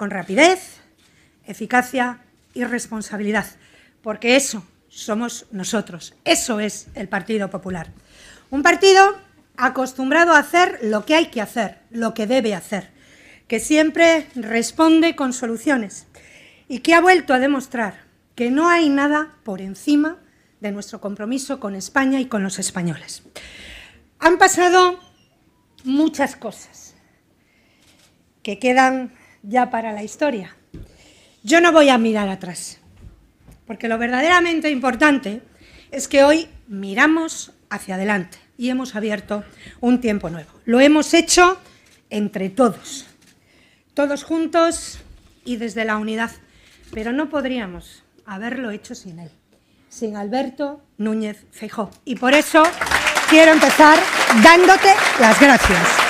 con rapidez, eficacia y responsabilidad, porque eso somos nosotros, eso es el Partido Popular. Un partido acostumbrado a hacer lo que hay que hacer, lo que debe hacer, que siempre responde con soluciones y que ha vuelto a demostrar que no hay nada por encima de nuestro compromiso con España y con los españoles. Han pasado muchas cosas que quedan ya para la historia. Yo no voy a mirar atrás, porque lo verdaderamente importante es que hoy miramos hacia adelante y hemos abierto un tiempo nuevo. Lo hemos hecho entre todos, todos juntos y desde la unidad, pero no podríamos haberlo hecho sin él, sin Alberto Núñez Feijó. Y por eso quiero empezar dándote las gracias.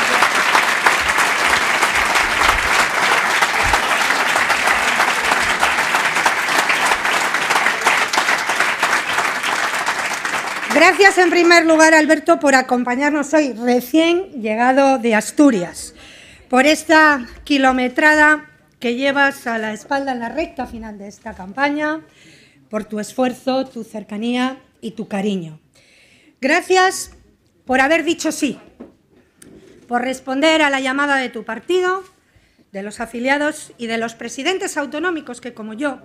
Gracias en primer lugar, Alberto, por acompañarnos hoy recién llegado de Asturias, por esta kilometrada que llevas a la espalda en la recta final de esta campaña, por tu esfuerzo, tu cercanía y tu cariño. Gracias por haber dicho sí, por responder a la llamada de tu partido, de los afiliados y de los presidentes autonómicos que, como yo,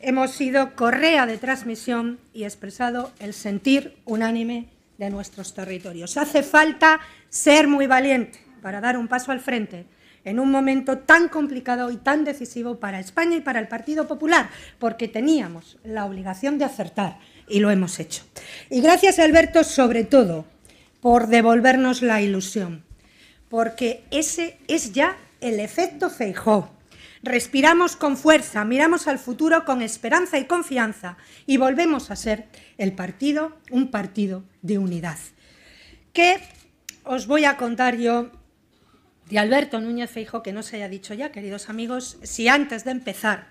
hemos sido correa de transmisión y expresado el sentir unánime de nuestros territorios. Hace falta ser muy valiente para dar un paso al frente en un momento tan complicado y tan decisivo para España y para el Partido Popular, porque teníamos la obligación de acertar y lo hemos hecho. Y gracias, Alberto, sobre todo por devolvernos la ilusión, porque ese es ya el efecto Feijó Respiramos con fuerza, miramos al futuro con esperanza y confianza y volvemos a ser el partido, un partido de unidad. ¿Qué os voy a contar yo de Alberto Núñez Feijo que no se haya dicho ya, queridos amigos, si antes de empezar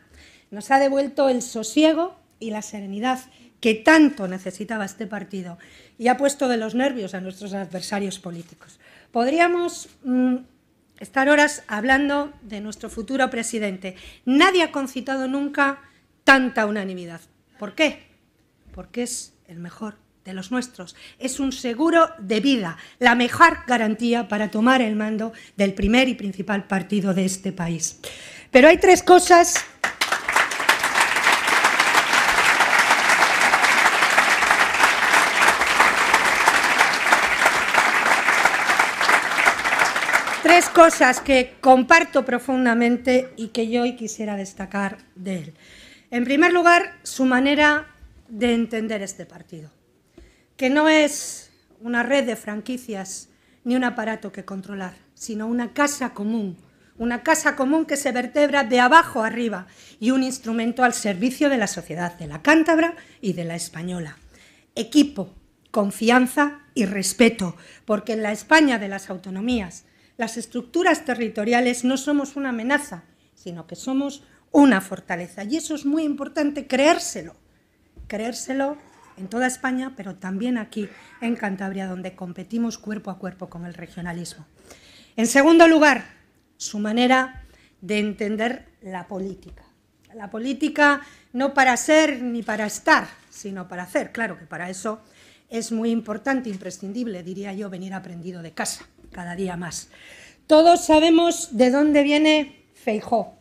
nos ha devuelto el sosiego y la serenidad que tanto necesitaba este partido y ha puesto de los nervios a nuestros adversarios políticos? Podríamos mm, estar horas hablando de nuestro futuro presidente. Nadie ha concitado nunca tanta unanimidad. ¿Por qué? Porque es el mejor de los nuestros. Es un seguro de vida, la mejor garantía para tomar el mando del primer y principal partido de este país. Pero hay tres cosas cosas que comparto profundamente y que yo hoy quisiera destacar de él. En primer lugar, su manera de entender este partido, que no es una red de franquicias ni un aparato que controlar, sino una casa común, una casa común que se vertebra de abajo arriba y un instrumento al servicio de la sociedad, de la cántabra y de la española. Equipo, confianza y respeto, porque en la España de las autonomías las estructuras territoriales no somos una amenaza, sino que somos una fortaleza. Y eso es muy importante creérselo, creérselo en toda España, pero también aquí en Cantabria, donde competimos cuerpo a cuerpo con el regionalismo. En segundo lugar, su manera de entender la política. La política no para ser ni para estar, sino para hacer. Claro que para eso es muy importante, imprescindible, diría yo, venir aprendido de casa cada día más. Todos sabemos de dónde viene Feijó,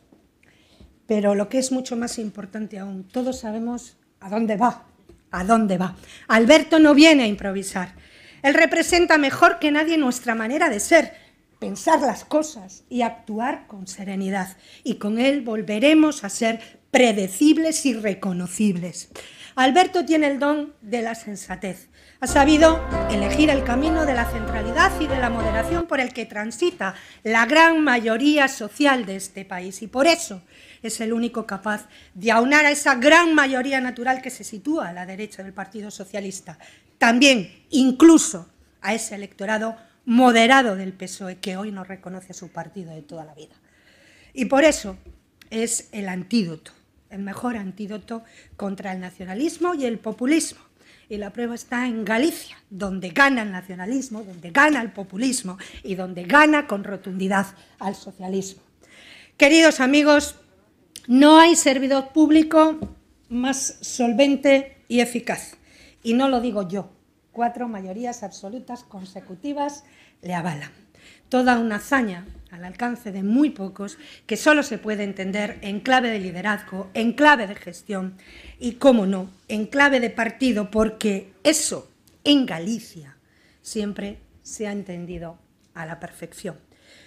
pero lo que es mucho más importante aún, todos sabemos a dónde va, a dónde va. Alberto no viene a improvisar. Él representa mejor que nadie nuestra manera de ser, pensar las cosas y actuar con serenidad. Y con él volveremos a ser predecibles y reconocibles. Alberto tiene el don de la sensatez. Ha sabido elegir el camino de la centralidad y de la moderación por el que transita la gran mayoría social de este país y por eso es el único capaz de aunar a esa gran mayoría natural que se sitúa a la derecha del Partido Socialista, también incluso a ese electorado moderado del PSOE que hoy no reconoce a su partido de toda la vida. Y por eso es el antídoto, el mejor antídoto contra el nacionalismo y el populismo y la prueba está en Galicia, donde gana el nacionalismo, donde gana el populismo y donde gana con rotundidad al socialismo. Queridos amigos, no hay servidor público más solvente y eficaz. Y no lo digo yo. Cuatro mayorías absolutas consecutivas le avalan. Toda una hazaña al alcance de muy pocos, que solo se puede entender en clave de liderazgo, en clave de gestión y, cómo no, en clave de partido, porque eso en Galicia siempre se ha entendido a la perfección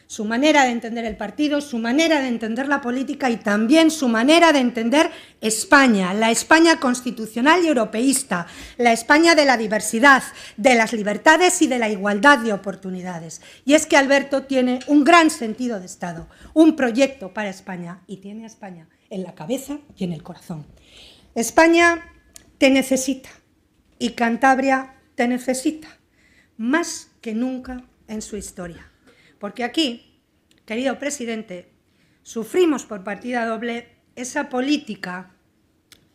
su manera de entender el partido, su manera de entender la política y también su manera de entender España, la España constitucional y europeísta, la España de la diversidad, de las libertades y de la igualdad de oportunidades. Y es que Alberto tiene un gran sentido de Estado, un proyecto para España y tiene a España en la cabeza y en el corazón. España te necesita y Cantabria te necesita, más que nunca en su historia. Porque aquí, querido presidente, sufrimos por partida doble esa política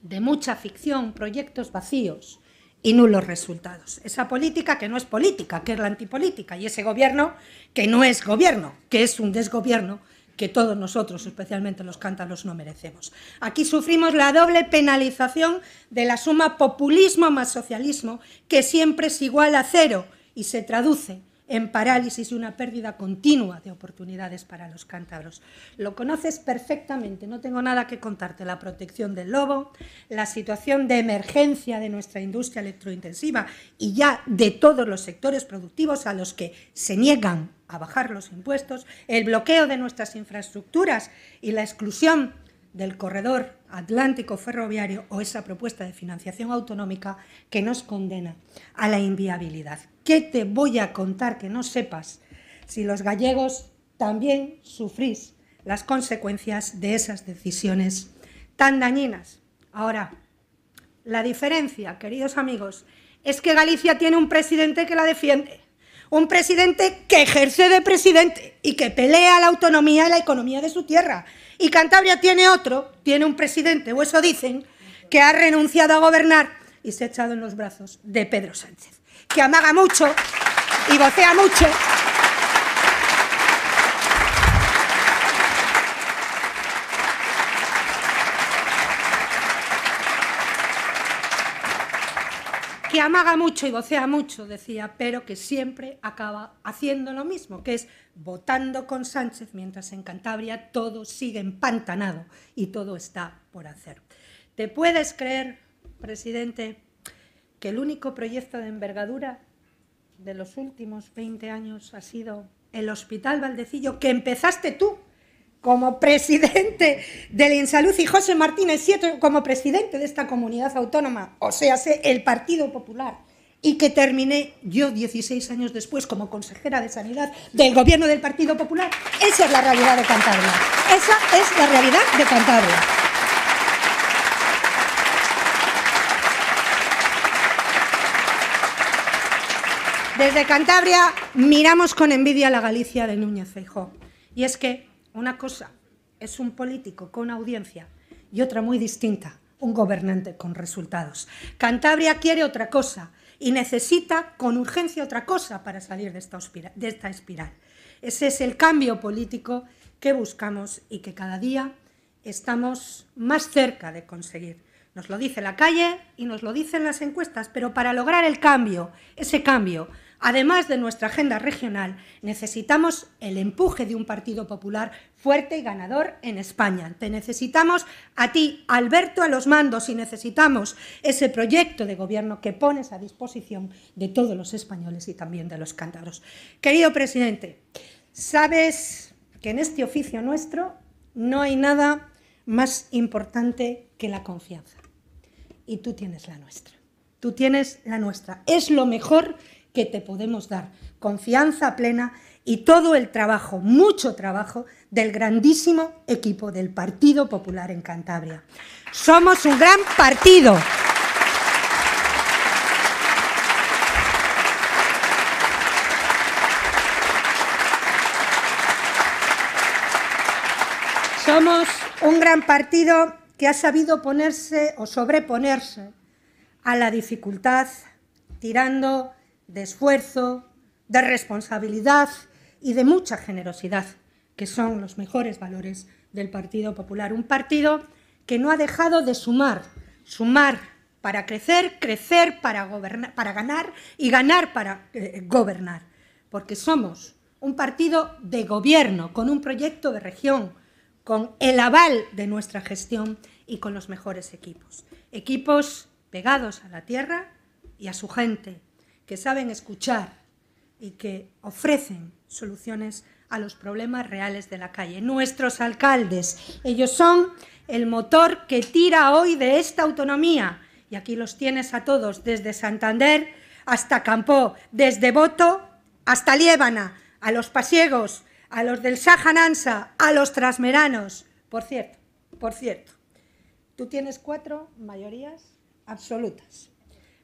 de mucha ficción, proyectos vacíos y nulos resultados. Esa política que no es política, que es la antipolítica, y ese gobierno que no es gobierno, que es un desgobierno que todos nosotros, especialmente los cántabros, no merecemos. Aquí sufrimos la doble penalización de la suma populismo más socialismo, que siempre es igual a cero y se traduce en parálisis y una pérdida continua de oportunidades para los cántabros. Lo conoces perfectamente, no tengo nada que contarte. La protección del lobo, la situación de emergencia de nuestra industria electrointensiva y ya de todos los sectores productivos a los que se niegan a bajar los impuestos, el bloqueo de nuestras infraestructuras y la exclusión del corredor Atlántico Ferroviario o esa propuesta de financiación autonómica que nos condena a la inviabilidad. ¿Qué te voy a contar que no sepas si los gallegos también sufrís las consecuencias de esas decisiones tan dañinas? Ahora, la diferencia, queridos amigos, es que Galicia tiene un presidente que la defiende, un presidente que ejerce de presidente y que pelea la autonomía y la economía de su tierra, y Cantabria tiene otro, tiene un presidente, o eso dicen, que ha renunciado a gobernar y se ha echado en los brazos de Pedro Sánchez, que amaga mucho y vocea mucho que amaga mucho y vocea mucho, decía, pero que siempre acaba haciendo lo mismo, que es votando con Sánchez, mientras en Cantabria todo sigue empantanado y todo está por hacer. ¿Te puedes creer, presidente, que el único proyecto de envergadura de los últimos 20 años ha sido el Hospital Valdecillo, que empezaste tú como presidente del Insalud y José Martínez como presidente de esta comunidad autónoma, o sea, el Partido Popular, y que terminé yo 16 años después como consejera de Sanidad del gobierno del Partido Popular, esa es la realidad de Cantabria. Esa es la realidad de Cantabria. Desde Cantabria miramos con envidia la Galicia de Núñez Feijóo Y es que una cosa es un político con audiencia y otra muy distinta, un gobernante con resultados. Cantabria quiere otra cosa y necesita con urgencia otra cosa para salir de esta, espiral. Ese es el cambio político que buscamos y que cada día estamos más cerca de conseguir. Nos lo dice la calle y nos lo dicen las encuestas, pero para lograr el cambio, ese cambio, Además de nuestra agenda regional, necesitamos el empuje de un Partido Popular fuerte y ganador en España. Te necesitamos a ti, Alberto, a los mandos y necesitamos ese proyecto de gobierno que pones a disposición de todos los españoles y también de los cántabros. Querido presidente, sabes que en este oficio nuestro no hay nada más importante que la confianza. Y tú tienes la nuestra. Tú tienes la nuestra. Es lo mejor que te podemos dar. Confianza plena y todo el trabajo, mucho trabajo, del grandísimo equipo del Partido Popular en Cantabria. Somos un gran partido. Somos un gran partido que ha sabido ponerse o sobreponerse a la dificultad, tirando de esfuerzo, de responsabilidad y de mucha generosidad, que son los mejores valores del Partido Popular. Un partido que no ha dejado de sumar, sumar para crecer, crecer para, para ganar y ganar para eh, gobernar. Porque somos un partido de gobierno, con un proyecto de región, con el aval de nuestra gestión y con los mejores equipos. Equipos pegados a la tierra y a su gente, que saben escuchar y que ofrecen soluciones a los problemas reales de la calle. Nuestros alcaldes, ellos son el motor que tira hoy de esta autonomía. Y aquí los tienes a todos, desde Santander hasta Campó, desde Boto hasta Liébana, a los pasiegos, a los del Sajanansa, a los trasmeranos. Por cierto, por cierto, tú tienes cuatro mayorías absolutas,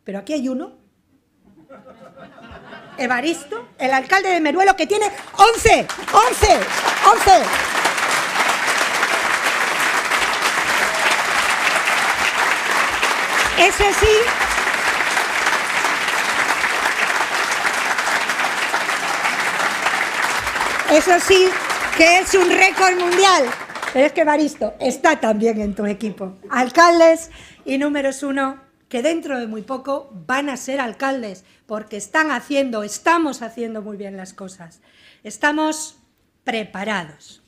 pero aquí hay uno Evaristo, el alcalde de Meruelo, que tiene 11, 11, 11. Eso sí. Eso sí, que es un récord mundial. Pero es que Evaristo está también en tu equipo. Alcaldes y números uno que dentro de muy poco van a ser alcaldes, porque están haciendo, estamos haciendo muy bien las cosas. Estamos preparados.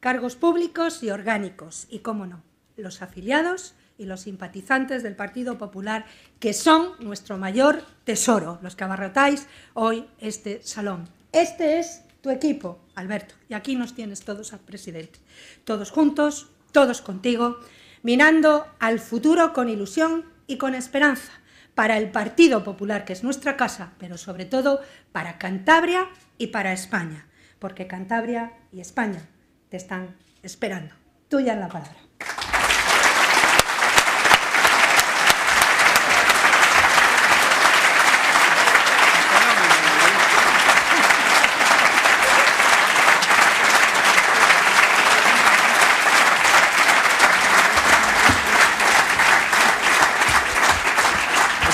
Cargos públicos y orgánicos, y cómo no, los afiliados y los simpatizantes del Partido Popular, que son nuestro mayor tesoro, los que abarrotáis hoy este salón. Este es tu equipo, Alberto, y aquí nos tienes todos al presidente. Todos juntos, todos contigo, mirando al futuro con ilusión y con esperanza para el Partido Popular, que es nuestra casa, pero sobre todo para Cantabria y para España, porque Cantabria y España te están esperando. Tuya la palabra.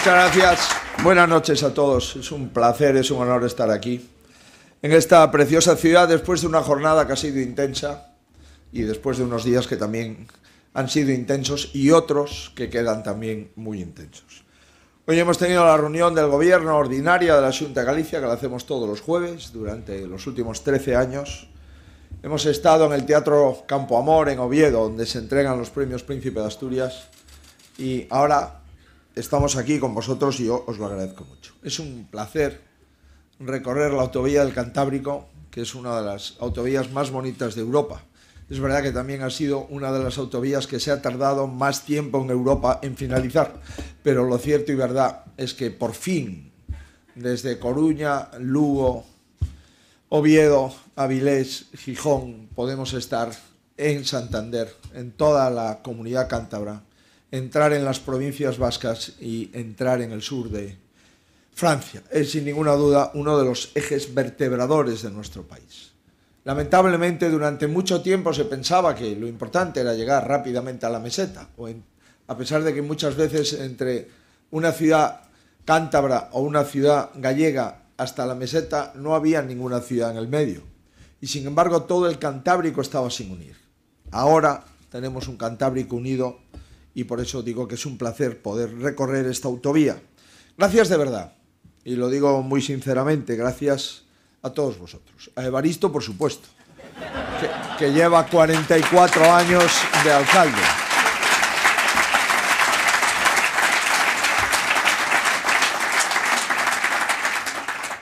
Muchas gracias. Buenas noches a todos. Es un placer, es un honor estar aquí, en esta preciosa ciudad, después de una jornada que ha sido intensa y después de unos días que también han sido intensos y otros que quedan también muy intensos. Hoy hemos tenido la reunión del Gobierno Ordinaria de la Junta de Galicia, que la hacemos todos los jueves durante los últimos 13 años. Hemos estado en el Teatro Campo Amor, en Oviedo, donde se entregan los premios Príncipe de Asturias. Y ahora estamos aquí con vosotros y yo os lo agradezco mucho. Es un placer recorrer la autovía del Cantábrico, que es una de las autovías más bonitas de Europa. Es verdad que también ha sido una de las autovías que se ha tardado más tiempo en Europa en finalizar, pero lo cierto y verdad es que por fin, desde Coruña, Lugo, Oviedo, Avilés, Gijón, podemos estar en Santander, en toda la comunidad cántabra entrar en las provincias vascas y entrar en el sur de Francia. Es sin ninguna duda uno de los ejes vertebradores de nuestro país. Lamentablemente durante mucho tiempo se pensaba que lo importante era llegar rápidamente a la meseta, a pesar de que muchas veces entre una ciudad cántabra o una ciudad gallega hasta la meseta no había ninguna ciudad en el medio. Y sin embargo todo el Cantábrico estaba sin unir. Ahora tenemos un Cantábrico unido y por eso digo que es un placer poder recorrer esta autovía. Gracias de verdad, y lo digo muy sinceramente, gracias a todos vosotros. A Evaristo, por supuesto, que, lleva 44 años de alcalde.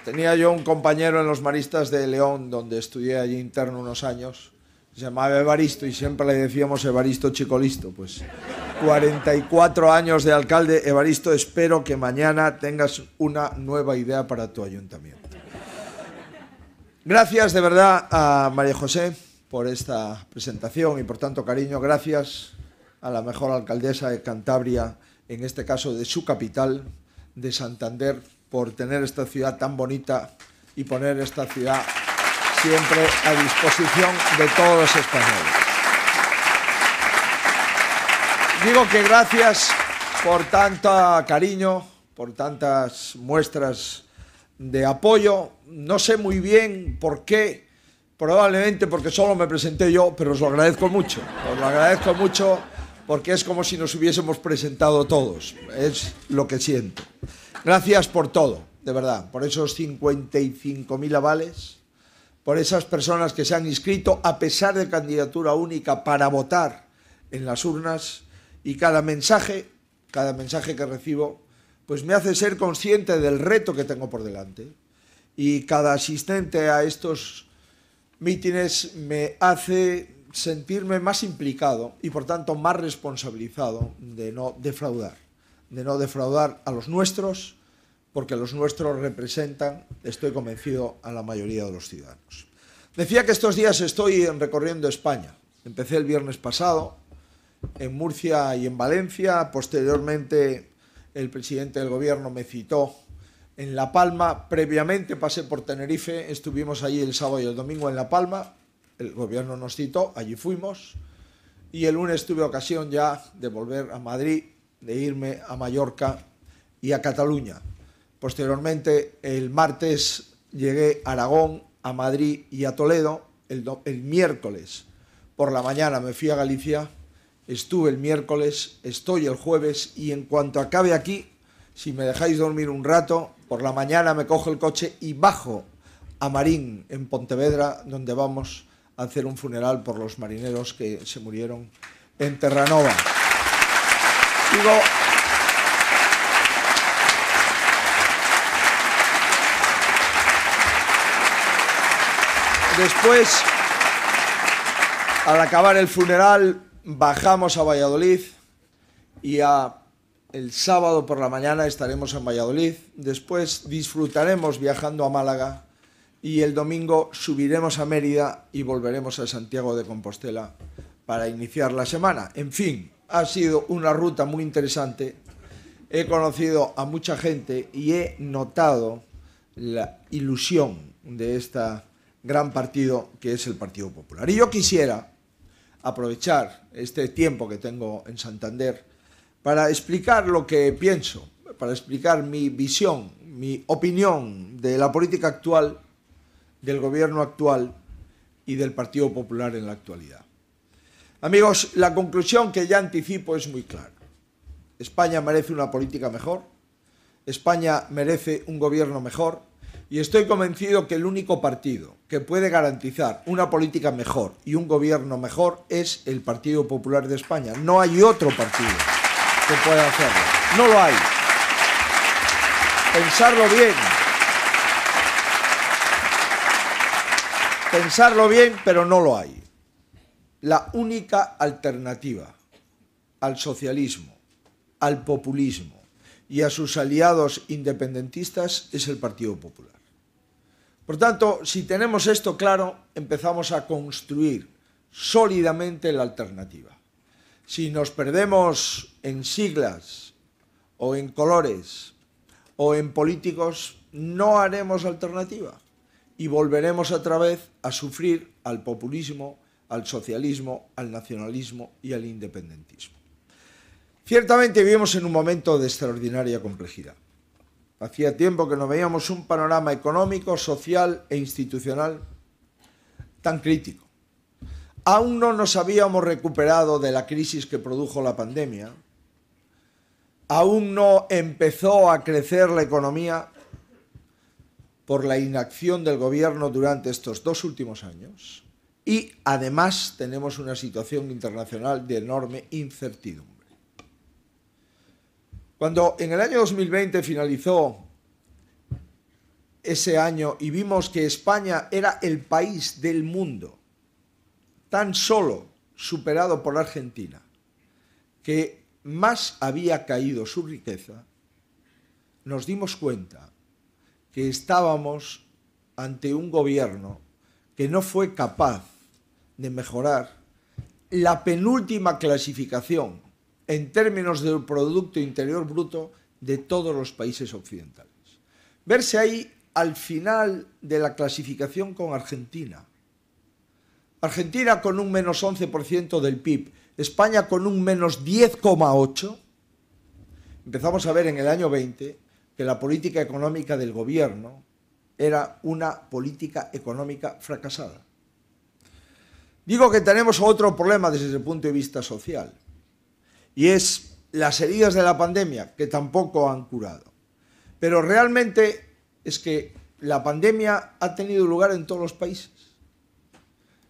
Tenía yo un compañero en los maristas de León, donde estudié allí interno unos años, se llamaba Evaristo y siempre le decíamos Evaristo Chico Pues 44 años de alcalde, Evaristo, espero que mañana tengas una nueva idea para tu ayuntamiento. Gracias de verdad a María José por esta presentación y por tanto cariño. Gracias a la mejor alcaldesa de Cantabria, en este caso de su capital, de Santander, por tener esta ciudad tan bonita y poner esta ciudad siempre a disposición de todos los españoles. Digo que gracias por tanto cariño, por tantas muestras de apoyo. No sé muy bien por qué, probablemente porque solo me presenté yo, pero os lo agradezco mucho. Os lo agradezco mucho porque es como si nos hubiésemos presentado todos. Es lo que siento. Gracias por todo, de verdad, por esos 55.000 avales por esas personas que se han inscrito a pesar de candidatura única para votar en las urnas y cada mensaje, cada mensaje que recibo, pues me hace ser consciente del reto que tengo por delante. Y cada asistente a estos mítines me hace sentirme más implicado y por tanto más responsabilizado de no defraudar, de no defraudar a los nuestros, porque los nuestros representan, estoy convencido, a la mayoría de los ciudadanos. Decía que estos días estoy recorriendo España. Empecé el viernes pasado en Murcia y en Valencia, posteriormente el presidente del gobierno me citó en La Palma, previamente pasé por Tenerife, estuvimos allí el sábado y el domingo en La Palma, el gobierno nos citó, allí fuimos, y el lunes tuve ocasión ya de volver a Madrid, de irme a Mallorca y a Cataluña. Posteriormente, el martes llegué a Aragón, a Madrid y a Toledo. El, miércoles por la mañana me fui a Galicia. Estuve el miércoles, estoy el jueves y en cuanto acabe aquí, si me dejáis dormir un rato, por la mañana me cojo el coche y bajo a Marín, en Pontevedra, donde vamos a hacer un funeral por los marineros que se murieron en Terranova. Después, al acabar el funeral, bajamos a Valladolid y el sábado por la mañana estaremos en Valladolid, después disfrutaremos viajando a Málaga y el domingo subiremos a Mérida y volveremos a Santiago de Compostela para iniciar la semana. En fin, ha sido una ruta muy interesante. He conocido a mucha gente y he notado la ilusión de esta gran partido que es el Partido Popular. Y yo quisiera aprovechar este tiempo que tengo en Santander para explicar lo que pienso, para explicar mi visión, mi opinión de la política actual, del gobierno actual y del Partido Popular en la actualidad. Amigos, la conclusión que ya anticipo es muy clara. España merece una política mejor, España merece un gobierno mejor, y estoy convencido que el único partido que puede garantizar una política mejor y un gobierno mejor es el Partido Popular de España. No hay otro partido que pueda hacerlo. No lo hay. Pensarlo bien. Pensarlo bien, pero no lo hay. La única alternativa al socialismo, al populismo y a sus aliados independentistas es el Partido Popular. Por tanto, si tenemos esto claro, empezamos a construir sólidamente la alternativa. Si nos perdemos en siglas o en colores o en políticos, no haremos alternativa y volveremos otra vez a sufrir al populismo, al socialismo, al nacionalismo y al independentismo. Ciertamente vivimos en un momento de extraordinaria complejidad. Hacía tiempo que no veíamos un panorama económico, social e institucional tan crítico. Aún no nos habíamos recuperado de la crisis que produjo la pandemia. Aún no empezó a crecer la economía por la inacción del gobierno durante estos dos últimos años. Y además tenemos una situación internacional de enorme incertidumbre. Cuando en el año 2020 finalizó ese año y vimos que España era el país del mundo, tan solo superado por Argentina, que más había caído su riqueza, nos dimos cuenta que estábamos ante un gobierno que no fue capaz de mejorar la penúltima clasificación en términos del Producto Interior Bruto de todos los países occidentales. Verse ahí al final de la clasificación con Argentina. Argentina con un menos 11% del PIB, España con un menos 10,8%. Empezamos a ver en el año 20 que la política económica del gobierno era una política económica fracasada. Digo que tenemos otro problema desde el punto de vista social y es las heridas de la pandemia, que tampoco han curado. Pero realmente es que la pandemia ha tenido lugar en todos los países.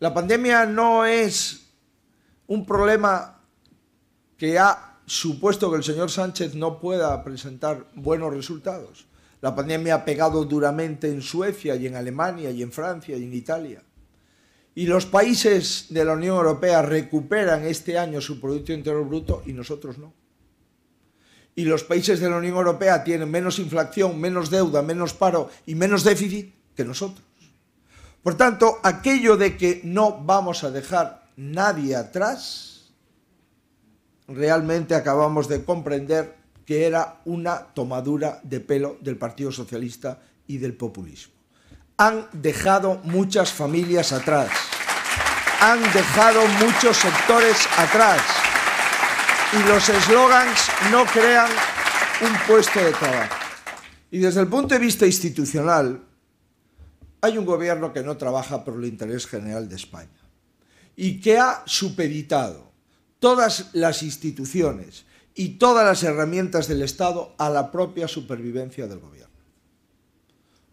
La pandemia no es un problema que ha supuesto que el señor Sánchez no pueda presentar buenos resultados. La pandemia ha pegado duramente en Suecia y en Alemania y en Francia y en Italia. Y los países de la Unión Europea recuperan este año su Producto Interior Bruto y nosotros no. Y los países de la Unión Europea tienen menos inflación, menos deuda, menos paro y menos déficit que nosotros. Por tanto, aquello de que no vamos a dejar nadie atrás, realmente acabamos de comprender que era una tomadura de pelo del Partido Socialista y del populismo han dejado muchas familias atrás, han dejado muchos sectores atrás y los eslogans no crean un puesto de trabajo. Y desde el punto de vista institucional, hay un gobierno que no trabaja por el interés general de España y que ha supeditado todas las instituciones y todas las herramientas del Estado a la propia supervivencia del gobierno.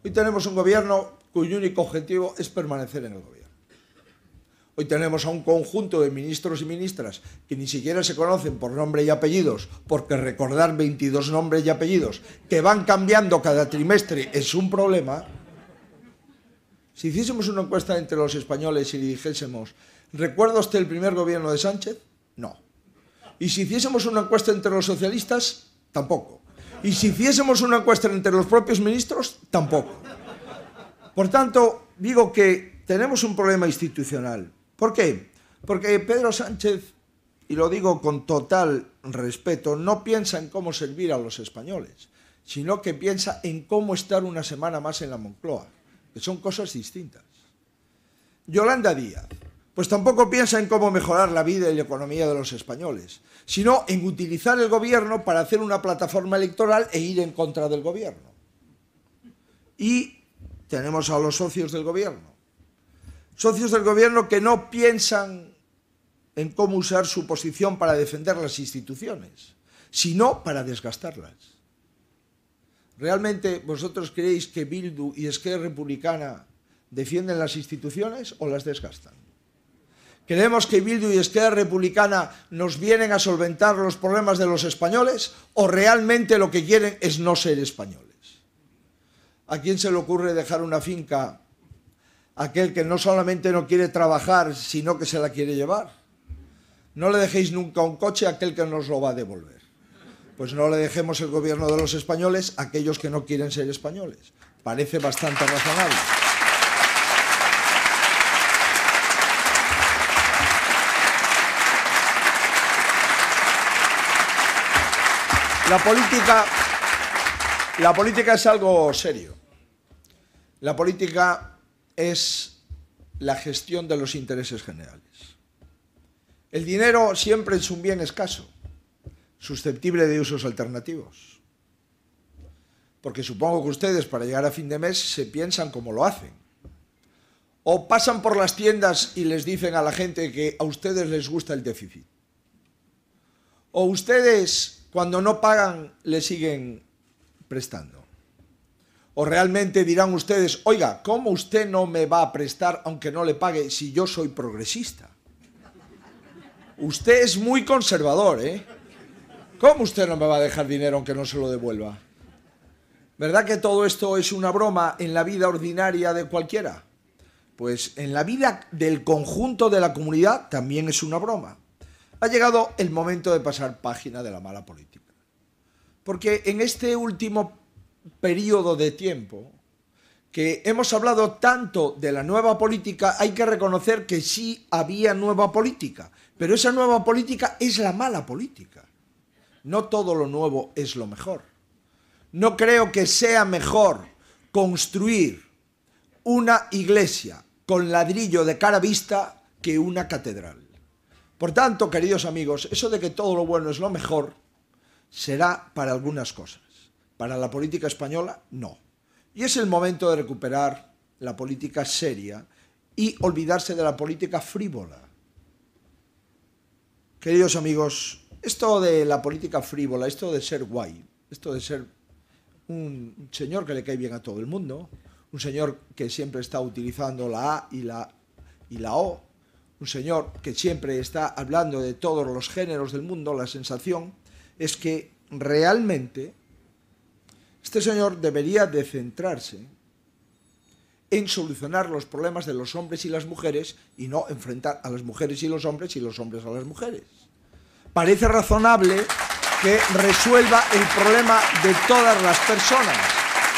Hoy tenemos un gobierno cuyo único objetivo es permanecer en el gobierno. Hoy tenemos a un conjunto de ministros y ministras que ni siquiera se conocen por nombre y apellidos, porque recordar 22 nombres y apellidos que van cambiando cada trimestre es un problema. Si hiciésemos una encuesta entre los españoles y le dijésemos, ¿recuerda usted el primer gobierno de Sánchez? No. Y si hiciésemos una encuesta entre los socialistas, tampoco. Y si hiciésemos una encuesta entre los propios ministros, tampoco. Por tanto, digo que tenemos un problema institucional. ¿Por qué? Porque Pedro Sánchez, y lo digo con total respeto, no piensa en cómo servir a los españoles, sino que piensa en cómo estar una semana más en la Moncloa, que son cosas distintas. Yolanda Díaz, pues tampoco piensa en cómo mejorar la vida y la economía de los españoles, sino en utilizar el gobierno para hacer una plataforma electoral e ir en contra del gobierno. Y tenemos a los socios del gobierno, socios del gobierno que no piensan en cómo usar su posición para defender las instituciones, sino para desgastarlas. ¿Realmente vosotros creéis que Bildu y Esquerra Republicana defienden las instituciones o las desgastan? ¿Creemos que Bildu y Esquerra Republicana nos vienen a solventar los problemas de los españoles o realmente lo que quieren es no ser españoles? ¿A quién se le ocurre dejar una finca aquel que no solamente no quiere trabajar, sino que se la quiere llevar? No le dejéis nunca un coche a aquel que nos lo va a devolver. Pues no le dejemos el gobierno de los españoles a aquellos que no quieren ser españoles. Parece bastante razonable. La política, la política es algo serio. La política es la gestión de los intereses generales. El dinero siempre es un bien escaso, susceptible de usos alternativos. Porque supongo que ustedes para llegar a fin de mes se piensan como lo hacen. O pasan por las tiendas y les dicen a la gente que a ustedes les gusta el déficit. O ustedes cuando no pagan, le siguen prestando. O realmente dirán ustedes, oiga, ¿cómo usted no me va a prestar aunque no le pague si yo soy progresista? Usted es muy conservador, ¿eh? ¿Cómo usted no me va a dejar dinero aunque no se lo devuelva? ¿Verdad que todo esto es una broma en la vida ordinaria de cualquiera? Pues en la vida del conjunto de la comunidad también es una broma ha llegado el momento de pasar página de la mala política. Porque en este último periodo de tiempo que hemos hablado tanto de la nueva política, hay que reconocer que sí había nueva política, pero esa nueva política es la mala política. No todo lo nuevo es lo mejor. No creo que sea mejor construir una iglesia con ladrillo de cara vista que una catedral. Por tanto, queridos amigos, eso de que todo lo bueno es lo mejor será para algunas cosas. Para la política española, no. Y es el momento de recuperar la política seria y olvidarse de la política frívola. Queridos amigos, esto de la política frívola, esto de ser guay, esto de ser un señor que le cae bien a todo el mundo, un señor que siempre está utilizando la A y la, y la O, un señor que siempre está hablando de todos los géneros del mundo, la sensación es que realmente este señor debería de centrarse en solucionar los problemas de los hombres y las mujeres y no enfrentar a las mujeres y los hombres y los hombres a las mujeres. Parece razonable que resuelva el problema de todas las personas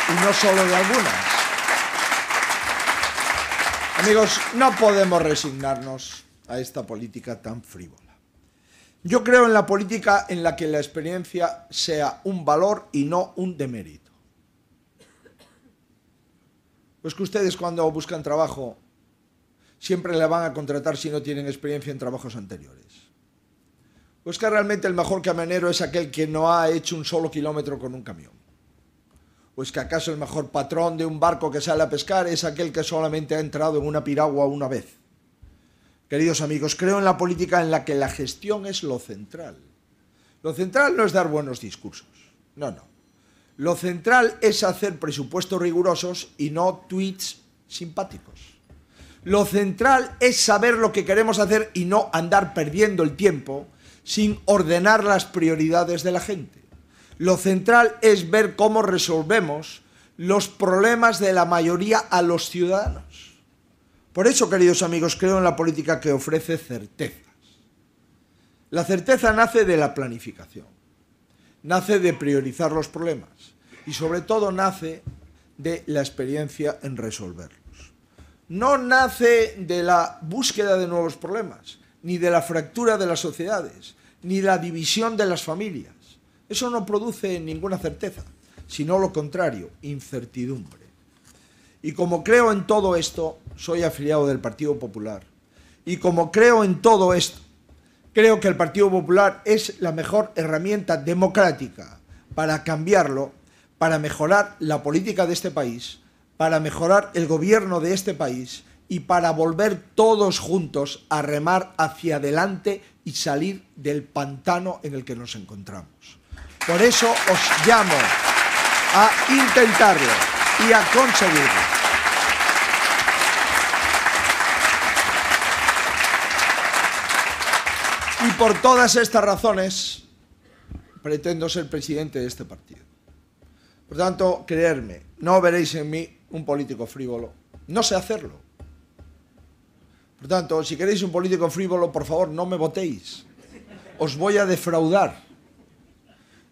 y no solo de algunas. Amigos, no podemos resignarnos a esta política tan frívola. Yo creo en la política en la que la experiencia sea un valor y no un demérito. Pues que ustedes cuando buscan trabajo siempre le van a contratar si no tienen experiencia en trabajos anteriores. Pues que realmente el mejor camionero es aquel que no ha hecho un solo kilómetro con un camión. Pues que acaso el mejor patrón de un barco que sale a pescar es aquel que solamente ha entrado en una piragua una vez? Queridos amigos, creo en la política en la que la gestión es lo central. Lo central no es dar buenos discursos, no, no. Lo central es hacer presupuestos rigurosos y no tweets simpáticos. Lo central es saber lo que queremos hacer y no andar perdiendo el tiempo sin ordenar las prioridades de la gente. Lo central es ver cómo resolvemos los problemas de la mayoría a los ciudadanos. Por eso, queridos amigos, creo en la política que ofrece certezas. La certeza nace de la planificación, nace de priorizar los problemas y sobre todo nace de la experiencia en resolverlos. No nace de la búsqueda de nuevos problemas, ni de la fractura de las sociedades, ni la división de las familias eso no produce ninguna certeza, sino lo contrario, incertidumbre. Y como creo en todo esto, soy afiliado del Partido Popular. Y como creo en todo esto, creo que el Partido Popular es la mejor herramienta democrática para cambiarlo, para mejorar la política de este país, para mejorar el gobierno de este país y para volver todos juntos a remar hacia adelante y salir del pantano en el que nos encontramos. Por eso os llamo a intentarlo y a conseguirlo. Y por todas estas razones pretendo ser presidente de este partido. Por tanto, creerme, no veréis en mí un político frívolo. No sé hacerlo. Por tanto, si queréis un político frívolo, por favor, no me votéis. Os voy a defraudar.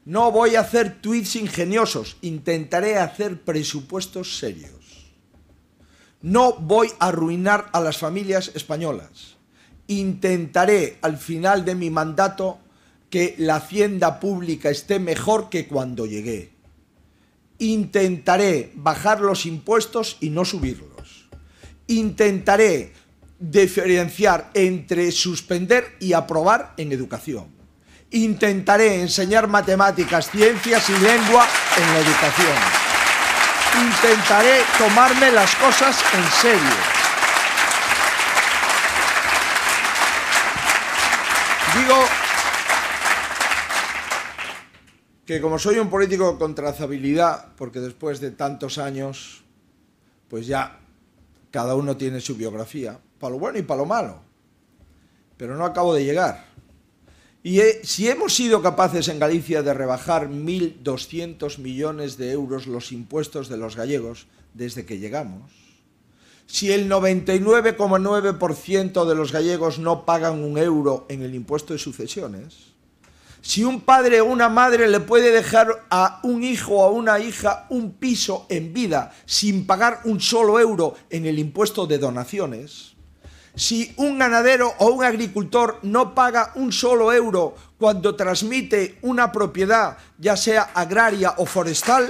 No voy a hacer tweets ingeniosos, intentaré hacer presupuestos serios. No voy a arruinar a las familias españolas. Intentaré al final de mi mandato que la hacienda pública esté mejor que cuando llegué. Intentaré bajar los impuestos y no subirlos. Intentaré diferenciar entre suspender y aprobar en educación intentaré enseñar matemáticas, ciencias y lengua en la educación. Intentaré tomarme las cosas en serio. Digo que como soy un político con trazabilidad, porque después de tantos años, pues ya cada uno tiene su biografía, para lo bueno y para lo malo, pero no acabo de llegar y eh, si hemos sido capaces en Galicia de rebajar 1.200 millones de euros los impuestos de los gallegos desde que llegamos, si el 99,9% de los gallegos no pagan un euro en el impuesto de sucesiones, si un padre o una madre le puede dejar a un hijo o a una hija un piso en vida sin pagar un solo euro en el impuesto de donaciones, si un ganadero o un agricultor no paga un solo euro cuando transmite una propiedad, ya sea agraria o forestal,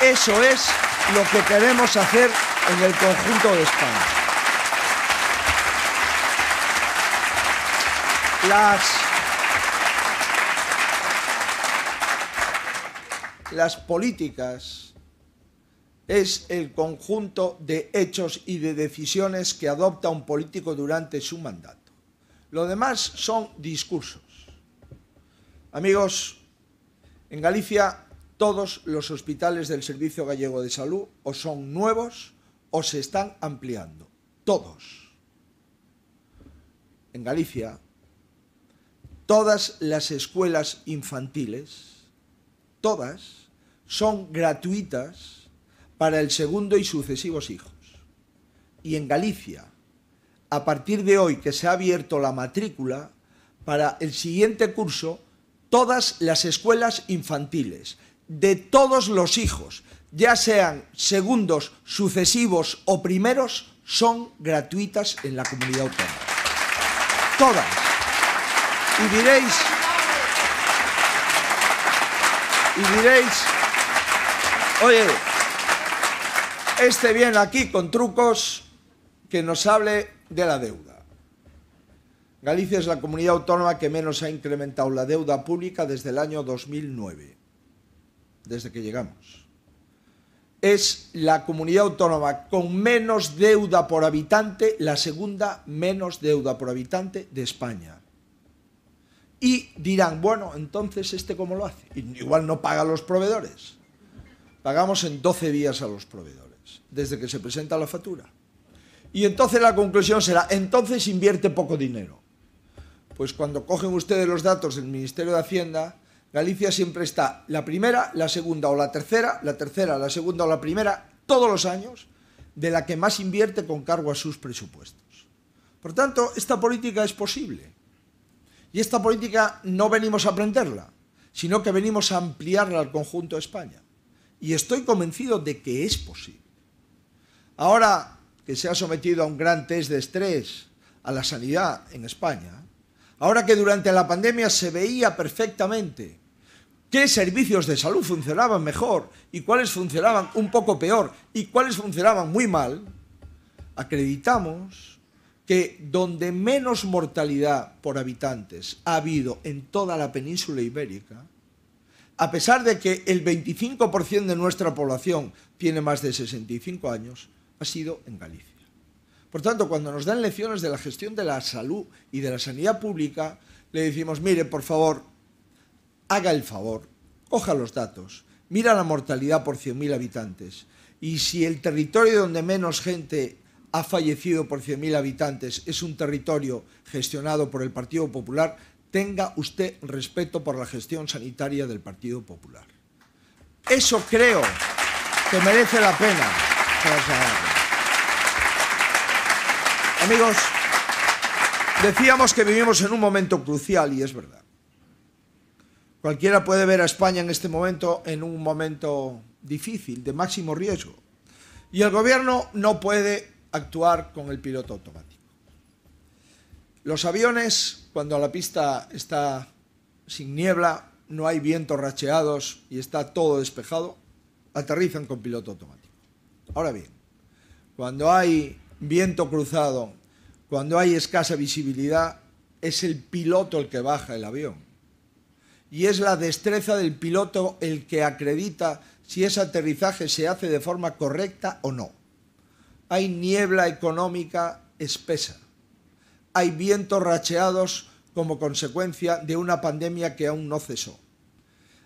eso es lo que queremos hacer en el conjunto de España. Las, las políticas es el conjunto de hechos y de decisiones que adopta un político durante su mandato. Lo demás son discursos. Amigos, en Galicia todos los hospitales del Servicio Gallego de Salud o son nuevos o se están ampliando. Todos. En Galicia, todas las escuelas infantiles, todas, son gratuitas para el segundo y sucesivos hijos. Y en Galicia, a partir de hoy que se ha abierto la matrícula, para el siguiente curso, todas las escuelas infantiles, de todos los hijos, ya sean segundos, sucesivos o primeros, son gratuitas en la comunidad autónoma. Todas. Y diréis, y diréis, oye, este viene aquí con trucos que nos hable de la deuda. Galicia es la comunidad autónoma que menos ha incrementado la deuda pública desde el año 2009, desde que llegamos. Es la comunidad autónoma con menos deuda por habitante, la segunda menos deuda por habitante de España. Y dirán, bueno, entonces este cómo lo hace. Igual no paga a los proveedores. Pagamos en 12 días a los proveedores desde que se presenta la factura. Y entonces la conclusión será, entonces invierte poco dinero. Pues cuando cogen ustedes los datos del Ministerio de Hacienda, Galicia siempre está la primera, la segunda o la tercera, la tercera, la segunda o la primera, todos los años, de la que más invierte con cargo a sus presupuestos. Por tanto, esta política es posible. Y esta política no venimos a aprenderla, sino que venimos a ampliarla al conjunto de España. Y estoy convencido de que es posible. Ahora que se ha sometido a un gran test de estrés a la sanidad en España, ahora que durante la pandemia se veía perfectamente qué servicios de salud funcionaban mejor y cuáles funcionaban un poco peor y cuáles funcionaban muy mal, acreditamos que donde menos mortalidad por habitantes ha habido en toda la península ibérica, a pesar de que el 25% de nuestra población tiene más de 65 años, ha sido en Galicia. Por tanto, cuando nos dan lecciones de la gestión de la salud y de la sanidad pública, le decimos, mire, por favor, haga el favor, coja los datos, mira la mortalidad por 100.000 habitantes. Y si el territorio donde menos gente ha fallecido por 100.000 habitantes es un territorio gestionado por el Partido Popular, tenga usted respeto por la gestión sanitaria del Partido Popular. Eso creo que merece la pena. Amigos, decíamos que vivimos en un momento crucial y es verdad. Cualquiera puede ver a España en este momento en un momento difícil, de máximo riesgo. Y el gobierno no puede actuar con el piloto automático. Los aviones, cuando la pista está sin niebla, no hay vientos racheados y está todo despejado, aterrizan con piloto automático. Ahora bien, cuando hay viento cruzado, cuando hay escasa visibilidad, es el piloto el que baja el avión. Y es la destreza del piloto el que acredita si ese aterrizaje se hace de forma correcta o no. Hay niebla económica espesa. Hay vientos racheados como consecuencia de una pandemia que aún no cesó.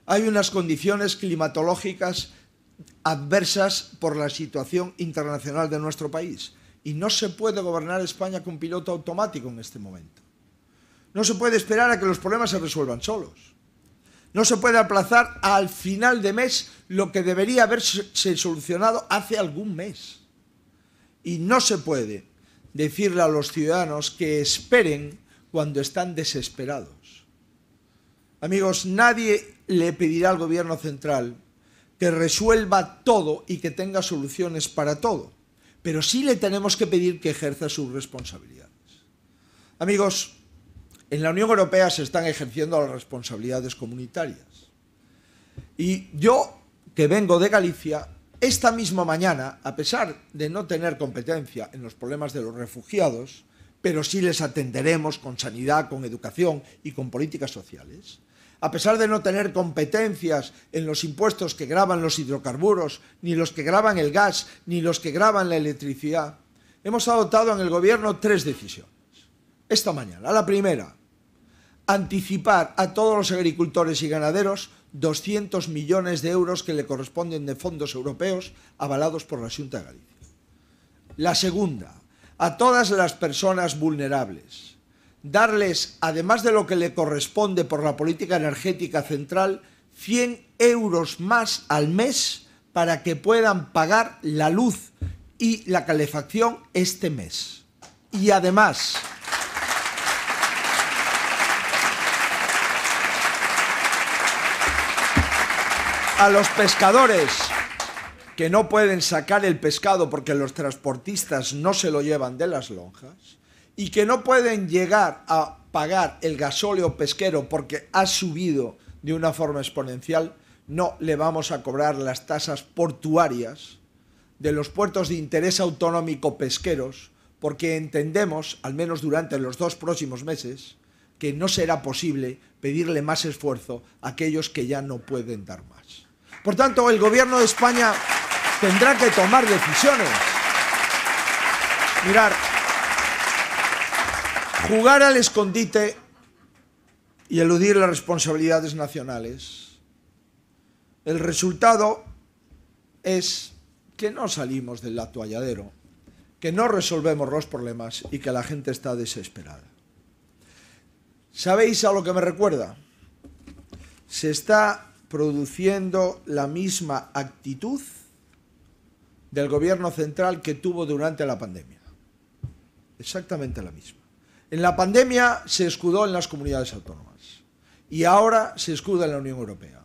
Hay unas condiciones climatológicas adversas por la situación internacional de nuestro país. Y no se puede gobernar España con piloto automático en este momento. No se puede esperar a que los problemas se resuelvan solos. No se puede aplazar al final de mes lo que debería haberse solucionado hace algún mes. Y no se puede decirle a los ciudadanos que esperen cuando están desesperados. Amigos, nadie le pedirá al gobierno central que resuelva todo y que tenga soluciones para todo, pero sí le tenemos que pedir que ejerza sus responsabilidades. Amigos, en la Unión Europea se están ejerciendo las responsabilidades comunitarias. Y yo, que vengo de Galicia, esta misma mañana, a pesar de no tener competencia en los problemas de los refugiados, pero sí les atenderemos con sanidad, con educación y con políticas sociales, a pesar de no tener competencias en los impuestos que graban los hidrocarburos, ni los que graban el gas, ni los que graban la electricidad, hemos adoptado en el Gobierno tres decisiones. Esta mañana, la primera, anticipar a todos los agricultores y ganaderos 200 millones de euros que le corresponden de fondos europeos avalados por la Junta de Galicia. La segunda, a todas las personas vulnerables darles, además de lo que le corresponde por la política energética central, 100 euros más al mes para que puedan pagar la luz y la calefacción este mes. Y además... A los pescadores que no pueden sacar el pescado porque los transportistas no se lo llevan de las lonjas, y que no pueden llegar a pagar el gasóleo pesquero porque ha subido de una forma exponencial, no le vamos a cobrar las tasas portuarias de los puertos de interés autonómico pesqueros porque entendemos, al menos durante los dos próximos meses, que no será posible pedirle más esfuerzo a aquellos que ya no pueden dar más. Por tanto, el Gobierno de España tendrá que tomar decisiones. Mirar, Jugar al escondite y eludir las responsabilidades nacionales. El resultado es que no salimos del atualladero, que no resolvemos los problemas y que la gente está desesperada. ¿Sabéis a lo que me recuerda? Se está produciendo la misma actitud del gobierno central que tuvo durante la pandemia. Exactamente la misma. En la pandemia se escudó en las comunidades autónomas y ahora se escuda en la Unión Europea.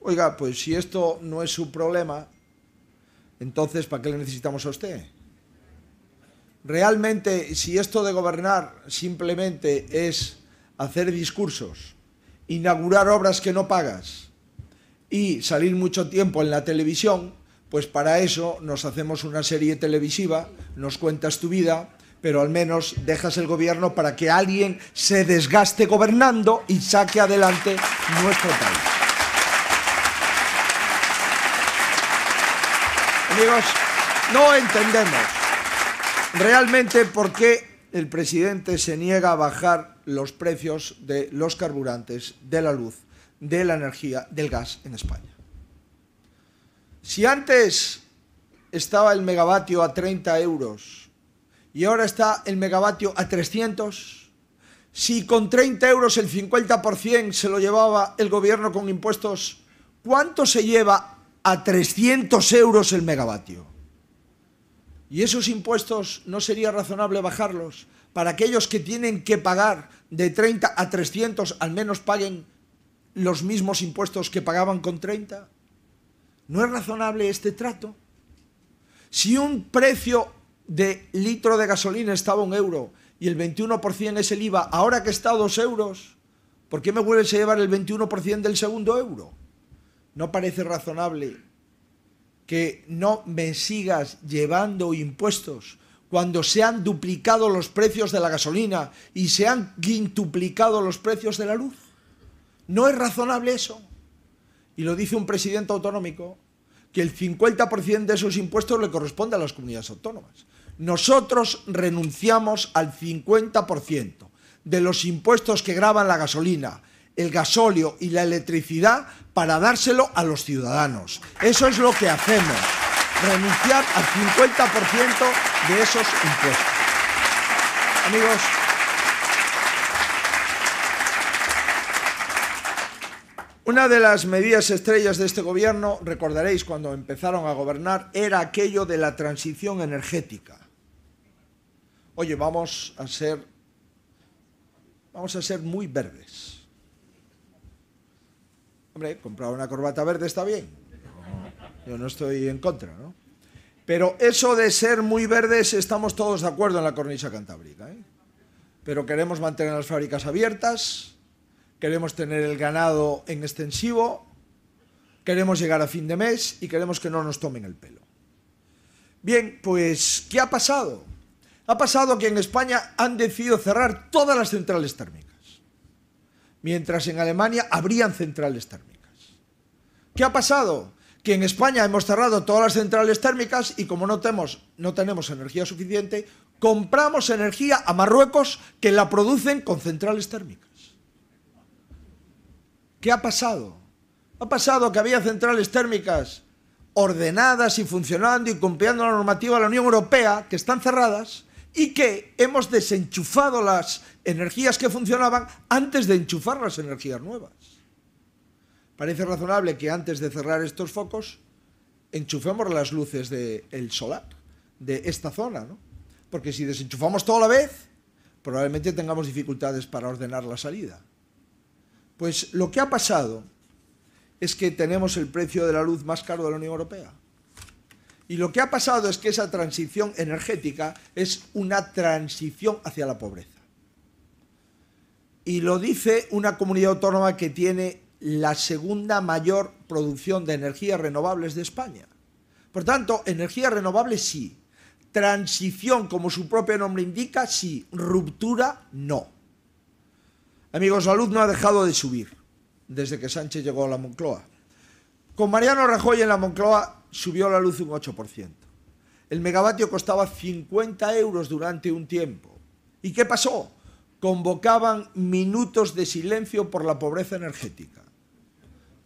Oiga, pues si esto no es su problema, entonces ¿para qué le necesitamos a usted? Realmente, si esto de gobernar simplemente es hacer discursos, inaugurar obras que no pagas y salir mucho tiempo en la televisión, pues para eso nos hacemos una serie televisiva, nos cuentas tu vida, pero al menos dejas el gobierno para que alguien se desgaste gobernando y saque adelante nuestro país. Amigos, no entendemos realmente por qué el presidente se niega a bajar los precios de los carburantes, de la luz, de la energía, del gas en España. Si antes estaba el megavatio a 30 euros y ahora está el megavatio a 300. Si con 30 euros el 50% se lo llevaba el gobierno con impuestos, ¿cuánto se lleva a 300 euros el megavatio? ¿Y esos impuestos no sería razonable bajarlos para aquellos que tienen que pagar de 30 a 300 al menos paguen los mismos impuestos que pagaban con 30? ¿No es razonable este trato? Si un precio de litro de gasolina estaba un euro y el 21% es el IVA, ahora que está a dos euros, ¿por qué me vuelves a llevar el 21% del segundo euro? No parece razonable que no me sigas llevando impuestos cuando se han duplicado los precios de la gasolina y se han quintuplicado los precios de la luz. No es razonable eso. Y lo dice un presidente autonómico que el 50% de esos impuestos le corresponde a las comunidades autónomas. Nosotros renunciamos al 50% de los impuestos que graban la gasolina, el gasóleo y la electricidad para dárselo a los ciudadanos. Eso es lo que hacemos, renunciar al 50% de esos impuestos. Amigos, Una de las medidas estrellas de este gobierno, recordaréis cuando empezaron a gobernar, era aquello de la transición energética oye, vamos a ser, vamos a ser muy verdes. Hombre, comprar una corbata verde está bien. Yo no estoy en contra, ¿no? Pero eso de ser muy verdes estamos todos de acuerdo en la cornisa cantábrica. ¿eh? Pero queremos mantener las fábricas abiertas, queremos tener el ganado en extensivo, queremos llegar a fin de mes y queremos que no nos tomen el pelo. Bien, pues, ¿qué ha pasado? Ha pasado que en España han decidido cerrar todas las centrales térmicas, mientras en Alemania habrían centrales térmicas. ¿Qué ha pasado? Que en España hemos cerrado todas las centrales térmicas y como no tenemos, no tenemos energía suficiente, compramos energía a Marruecos que la producen con centrales térmicas. ¿Qué ha pasado? Ha pasado que había centrales térmicas ordenadas y funcionando y cumpliendo la normativa de la Unión Europea que están cerradas y que hemos desenchufado las energías que funcionaban antes de enchufar las energías nuevas. Parece razonable que antes de cerrar estos focos enchufemos las luces del solar, de esta zona, ¿no? Porque si desenchufamos todo a la vez, probablemente tengamos dificultades para ordenar la salida. Pues lo que ha pasado es que tenemos el precio de la luz más caro de la Unión Europea. Y lo que ha pasado es que esa transición energética es una transición hacia la pobreza. Y lo dice una comunidad autónoma que tiene la segunda mayor producción de energías renovables de España. Por tanto, energías renovables sí. Transición, como su propio nombre indica, sí. Ruptura, no. Amigos, la luz no ha dejado de subir desde que Sánchez llegó a la Moncloa. Con Mariano Rajoy en la Moncloa subió la luz un 8%. El megavatio costaba 50 euros durante un tiempo. ¿Y qué pasó? Convocaban minutos de silencio por la pobreza energética.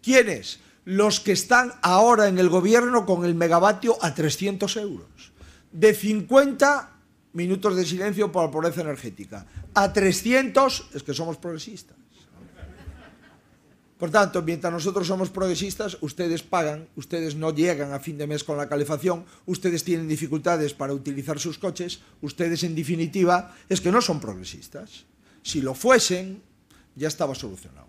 ¿Quiénes? Los que están ahora en el gobierno con el megavatio a 300 euros. De 50 minutos de silencio por la pobreza energética a 300 es que somos progresistas. Por tanto, mientras nosotros somos progresistas, ustedes pagan, ustedes no llegan a fin de mes con la calefacción, ustedes tienen dificultades para utilizar sus coches, ustedes en definitiva es que no son progresistas. Si lo fuesen, ya estaba solucionado.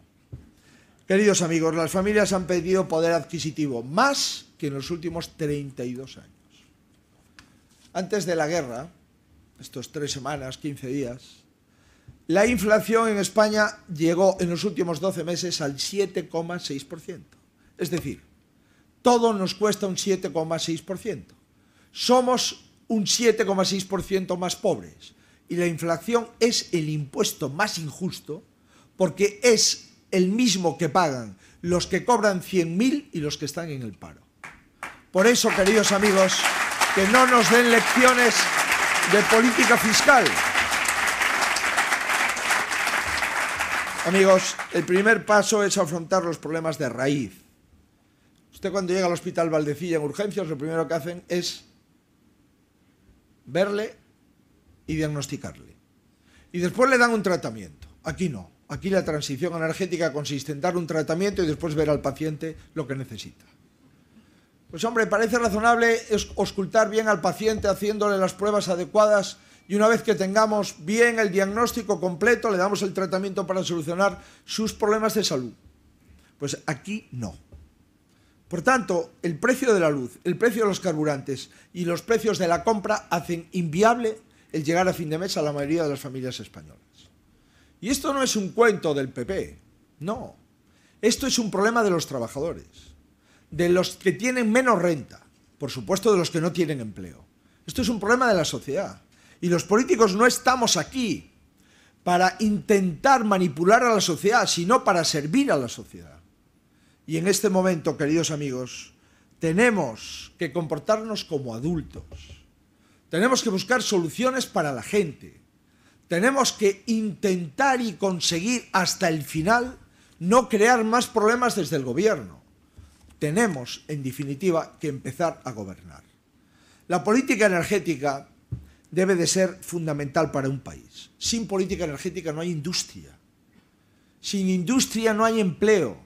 Queridos amigos, las familias han pedido poder adquisitivo más que en los últimos 32 años. Antes de la guerra, estos tres semanas, 15 días, la inflación en España llegó en los últimos 12 meses al 7,6%. Es decir, todo nos cuesta un 7,6%. Somos un 7,6% más pobres. Y la inflación es el impuesto más injusto porque es el mismo que pagan los que cobran 100.000 y los que están en el paro. Por eso, queridos amigos, que no nos den lecciones de política fiscal. Amigos, el primer paso es afrontar los problemas de raíz. Usted cuando llega al hospital Valdecilla en urgencias, lo primero que hacen es verle y diagnosticarle. Y después le dan un tratamiento. Aquí no. Aquí la transición energética consiste en dar un tratamiento y después ver al paciente lo que necesita. Pues hombre, parece razonable auscultar bien al paciente haciéndole las pruebas adecuadas y una vez que tengamos bien el diagnóstico completo, le damos el tratamiento para solucionar sus problemas de salud. Pues aquí no. Por tanto, el precio de la luz, el precio de los carburantes y los precios de la compra hacen inviable el llegar a fin de mes a la mayoría de las familias españolas. Y esto no es un cuento del PP, no. Esto es un problema de los trabajadores, de los que tienen menos renta, por supuesto de los que no tienen empleo. Esto es un problema de la sociedad. Y los políticos no estamos aquí para intentar manipular a la sociedad, sino para servir a la sociedad. Y en este momento, queridos amigos, tenemos que comportarnos como adultos. Tenemos que buscar soluciones para la gente. Tenemos que intentar y conseguir hasta el final no crear más problemas desde el gobierno. Tenemos, en definitiva, que empezar a gobernar. La política energética debe de ser fundamental para un país. Sin política energética no hay industria. Sin industria no hay empleo.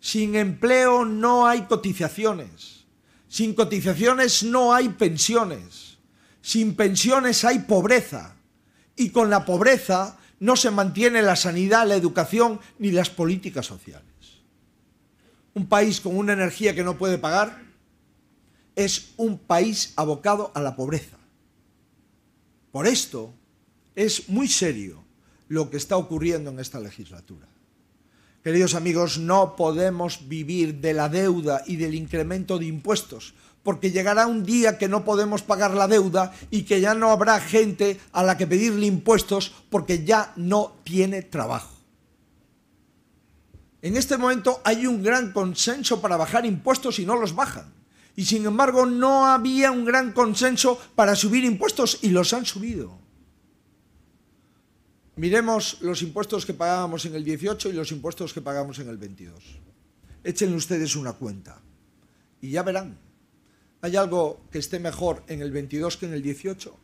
Sin empleo no hay cotizaciones. Sin cotizaciones no hay pensiones. Sin pensiones hay pobreza. Y con la pobreza no se mantiene la sanidad, la educación ni las políticas sociales. Un país con una energía que no puede pagar es un país abocado a la pobreza. Por esto es muy serio lo que está ocurriendo en esta legislatura. Queridos amigos, no podemos vivir de la deuda y del incremento de impuestos, porque llegará un día que no podemos pagar la deuda y que ya no habrá gente a la que pedirle impuestos porque ya no tiene trabajo. En este momento hay un gran consenso para bajar impuestos y no los bajan y sin embargo no había un gran consenso para subir impuestos y los han subido. Miremos los impuestos que pagábamos en el 18 y los impuestos que pagamos en el 22. Echen ustedes una cuenta y ya verán. ¿Hay algo que esté mejor en el 22 que en el 18?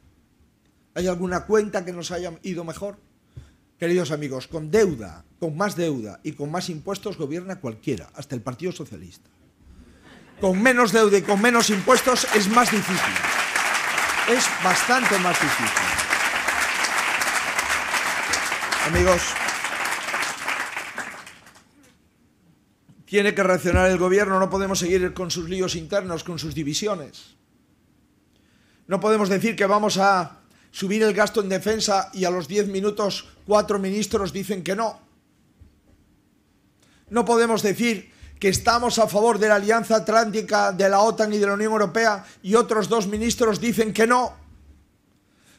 ¿Hay alguna cuenta que nos haya ido mejor? Queridos amigos, con deuda, con más deuda y con más impuestos gobierna cualquiera, hasta el Partido Socialista con menos deuda y con menos impuestos es más difícil. Es bastante más difícil. Amigos, tiene que reaccionar el gobierno, no podemos seguir con sus líos internos, con sus divisiones. No podemos decir que vamos a subir el gasto en defensa y a los 10 minutos cuatro ministros dicen que no. No podemos decir que estamos a favor de la Alianza Atlántica, de la OTAN y de la Unión Europea, y otros dos ministros dicen que no.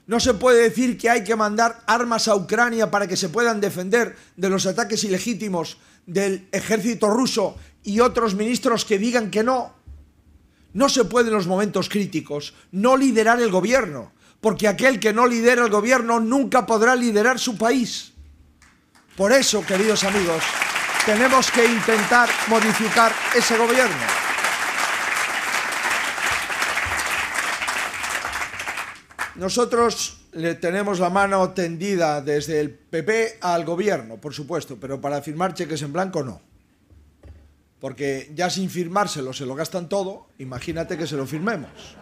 No se puede decir que hay que mandar armas a Ucrania para que se puedan defender de los ataques ilegítimos del ejército ruso y otros ministros que digan que no. No se puede en los momentos críticos no liderar el gobierno, porque aquel que no lidera el gobierno nunca podrá liderar su país. Por eso, queridos amigos, tenemos que intentar modificar ese gobierno. Nosotros le tenemos la mano tendida desde el PP al gobierno, por supuesto, pero para firmar cheques en blanco no. Porque ya sin firmárselo se lo gastan todo, imagínate que se lo firmemos.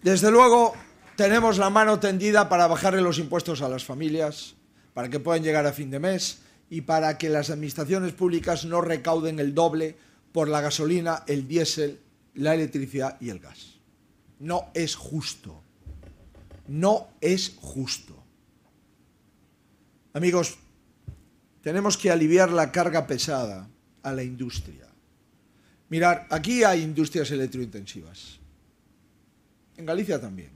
Desde luego, tenemos la mano tendida para bajarle los impuestos a las familias, para que puedan llegar a fin de mes, y para que las administraciones públicas no recauden el doble por la gasolina, el diésel, la electricidad y el gas. No es justo. No es justo. Amigos, tenemos que aliviar la carga pesada a la industria. Mirar, aquí hay industrias electrointensivas. En Galicia también.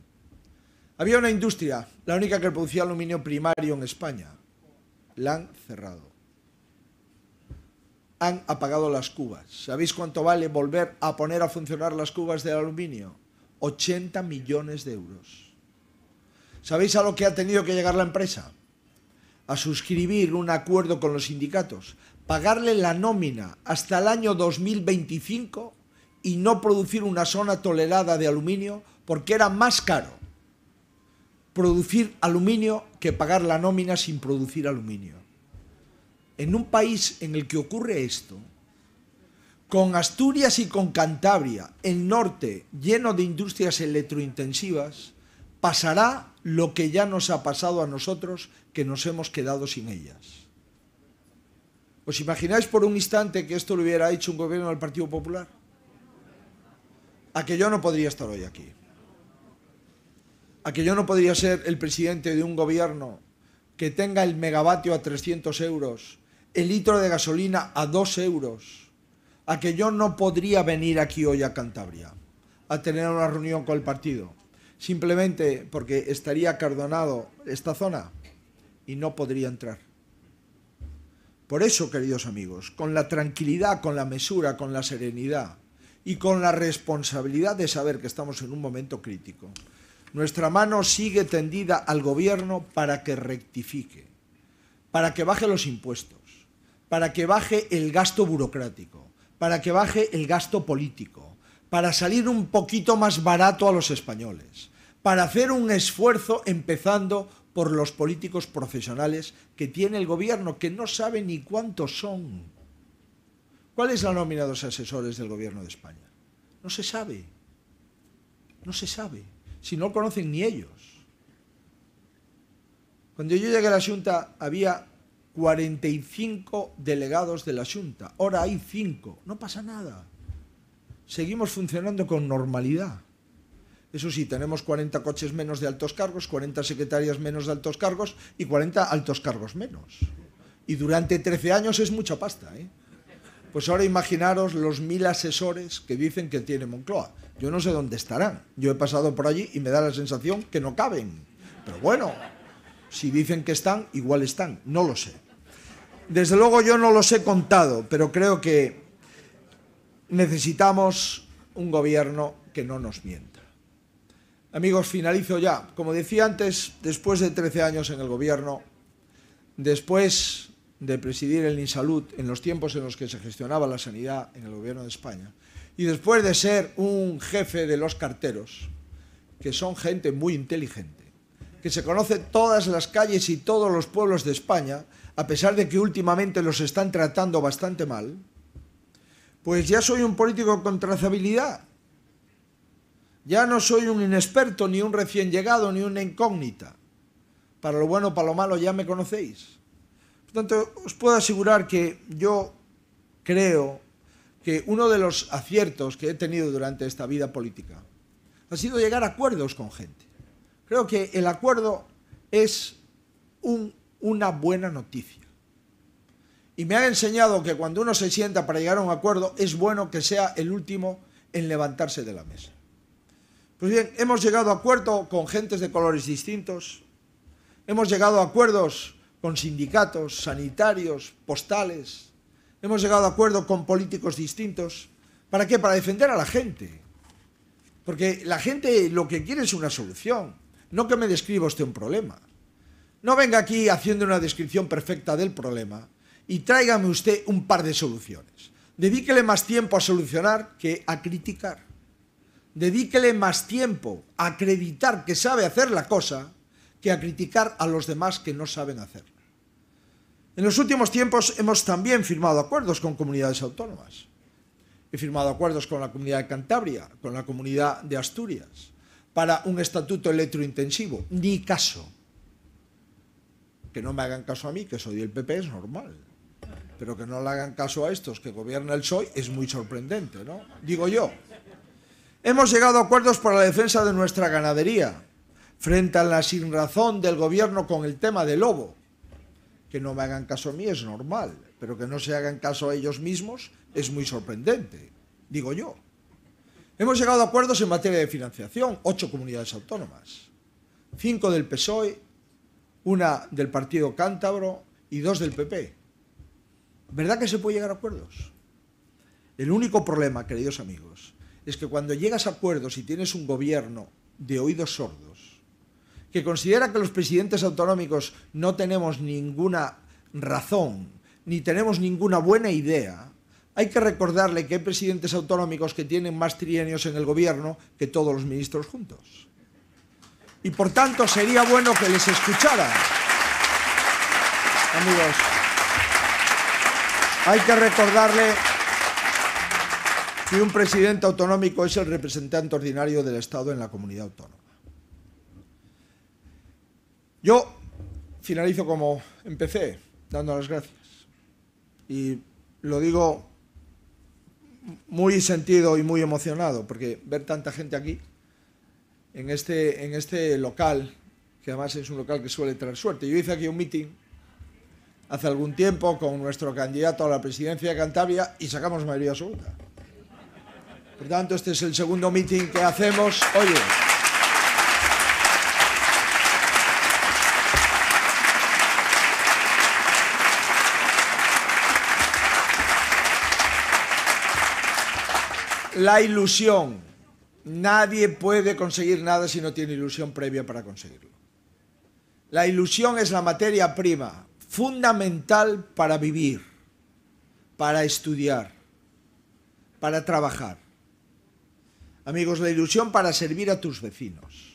Había una industria, la única que producía aluminio primario en España, la han cerrado. Han apagado las cubas. ¿Sabéis cuánto vale volver a poner a funcionar las cubas de aluminio? 80 millones de euros. ¿Sabéis a lo que ha tenido que llegar la empresa? A suscribir un acuerdo con los sindicatos, pagarle la nómina hasta el año 2025 y no producir una zona tolerada de aluminio porque era más caro producir aluminio que pagar la nómina sin producir aluminio. En un país en el que ocurre esto, con Asturias y con Cantabria, el norte lleno de industrias electrointensivas, pasará lo que ya nos ha pasado a nosotros, que nos hemos quedado sin ellas. ¿Os imagináis por un instante que esto lo hubiera hecho un gobierno del Partido Popular? A que yo no podría estar hoy aquí a que yo no podría ser el presidente de un gobierno que tenga el megavatio a 300 euros, el litro de gasolina a 2 euros, a que yo no podría venir aquí hoy a Cantabria a tener una reunión con el partido, simplemente porque estaría cardonado esta zona y no podría entrar. Por eso, queridos amigos, con la tranquilidad, con la mesura, con la serenidad y con la responsabilidad de saber que estamos en un momento crítico, nuestra mano sigue tendida al gobierno para que rectifique, para que baje los impuestos, para que baje el gasto burocrático, para que baje el gasto político, para salir un poquito más barato a los españoles, para hacer un esfuerzo empezando por los políticos profesionales que tiene el gobierno, que no sabe ni cuántos son. ¿Cuál es la nómina de los asesores del gobierno de España? No se sabe. No se sabe si no lo conocen ni ellos? Cuando yo llegué a la Junta había 45 delegados de la Junta, ahora hay 5, no pasa nada. Seguimos funcionando con normalidad. Eso sí, tenemos 40 coches menos de altos cargos, 40 secretarias menos de altos cargos y 40 altos cargos menos. Y durante 13 años es mucha pasta, ¿eh? Pues ahora imaginaros los mil asesores que dicen que tiene Moncloa. Yo no sé dónde estarán. Yo he pasado por allí y me da la sensación que no caben. Pero bueno, si dicen que están, igual están. No lo sé. Desde luego yo no los he contado, pero creo que necesitamos un gobierno que no nos mienta. Amigos, finalizo ya. Como decía antes, después de 13 años en el gobierno, después de presidir el Insalud en los tiempos en los que se gestionaba la sanidad en el gobierno de España, y después de ser un jefe de los carteros, que son gente muy inteligente, que se conoce todas las calles y todos los pueblos de España, a pesar de que últimamente los están tratando bastante mal, pues ya soy un político con trazabilidad. Ya no soy un inexperto, ni un recién llegado, ni una incógnita. Para lo bueno, para lo malo, ya me conocéis tanto, os puedo asegurar que yo creo que uno de los aciertos que he tenido durante esta vida política ha sido llegar a acuerdos con gente. Creo que el acuerdo es una buena noticia. Y me ha enseñado que cuando uno se sienta para llegar a un acuerdo, es bueno que sea el último en levantarse de la mesa. Pues bien, hemos llegado a acuerdo con gentes de colores distintos, hemos llegado a acuerdos con sindicatos, sanitarios, postales. Hemos llegado a acuerdo con políticos distintos. ¿Para qué? Para defender a la gente. Porque la gente lo que quiere es una solución, no que me describa usted un problema. No venga aquí haciendo una descripción perfecta del problema y tráigame usted un par de soluciones. Dedíquele más tiempo a solucionar que a criticar. Dedíquele más tiempo a acreditar que sabe hacer la cosa que a criticar a los demás que no saben hacerlo. En los últimos tiempos hemos también firmado acuerdos con comunidades autónomas. He firmado acuerdos con la comunidad de Cantabria, con la comunidad de Asturias, para un estatuto electrointensivo. Ni caso. Que no me hagan caso a mí, que soy del PP, es normal. Pero que no le hagan caso a estos que gobierna el PSOE es muy sorprendente, ¿no? Digo yo. Hemos llegado a acuerdos para la defensa de nuestra ganadería, frente a la sinrazón del gobierno con el tema del lobo que no me hagan caso a mí es normal, pero que no se hagan caso a ellos mismos es muy sorprendente, digo yo. Hemos llegado a acuerdos en materia de financiación, ocho comunidades autónomas, cinco del PSOE, una del Partido Cántabro y dos del PP. ¿Verdad que se puede llegar a acuerdos? El único problema, queridos amigos, es que cuando llegas a acuerdos y tienes un gobierno de oídos sordos, que considera que los presidentes autonómicos no tenemos ninguna razón, ni tenemos ninguna buena idea, hay que recordarle que hay presidentes autonómicos que tienen más trienios en el gobierno que todos los ministros juntos. Y por tanto sería bueno que les escucharan. Amigos, hay que recordarle que un presidente autonómico es el representante ordinario del Estado en la comunidad autónoma. Yo finalizo como empecé, dando las gracias. Y lo digo muy sentido y muy emocionado, porque ver tanta gente aquí, en este, en este local, que además es un local que suele traer suerte. Yo hice aquí un meeting hace algún tiempo con nuestro candidato a la presidencia de Cantabria y sacamos mayoría absoluta. Por tanto, este es el segundo meeting que hacemos. Oye. La ilusión. Nadie puede conseguir nada si no tiene ilusión previa para conseguirlo. La ilusión es la materia prima fundamental para vivir, para estudiar, para trabajar. Amigos, la ilusión para servir a tus vecinos.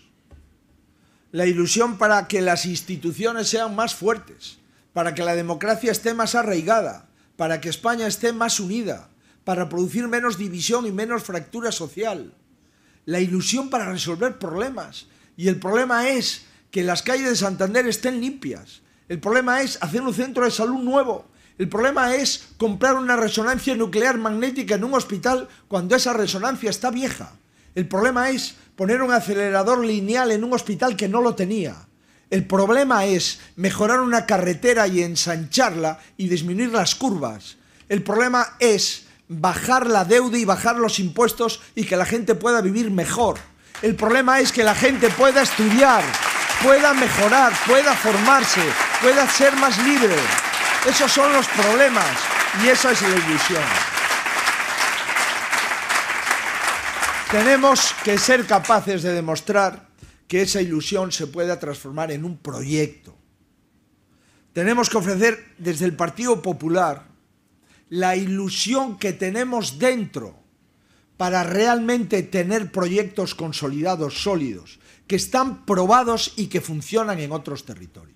La ilusión para que las instituciones sean más fuertes, para que la democracia esté más arraigada, para que España esté más unida, para producir menos división y menos fractura social. La ilusión para resolver problemas. Y el problema es que las calles de Santander estén limpias. El problema es hacer un centro de salud nuevo. El problema es comprar una resonancia nuclear magnética en un hospital cuando esa resonancia está vieja. El problema es poner un acelerador lineal en un hospital que no lo tenía. El problema es mejorar una carretera y ensancharla y disminuir las curvas. El problema es bajar la deuda y bajar los impuestos y que la gente pueda vivir mejor. El problema es que la gente pueda estudiar, pueda mejorar, pueda formarse, pueda ser más libre. Esos son los problemas y esa es la ilusión. Tenemos que ser capaces de demostrar que esa ilusión se pueda transformar en un proyecto. Tenemos que ofrecer desde el Partido Popular la ilusión que tenemos dentro para realmente tener proyectos consolidados, sólidos, que están probados y que funcionan en otros territorios.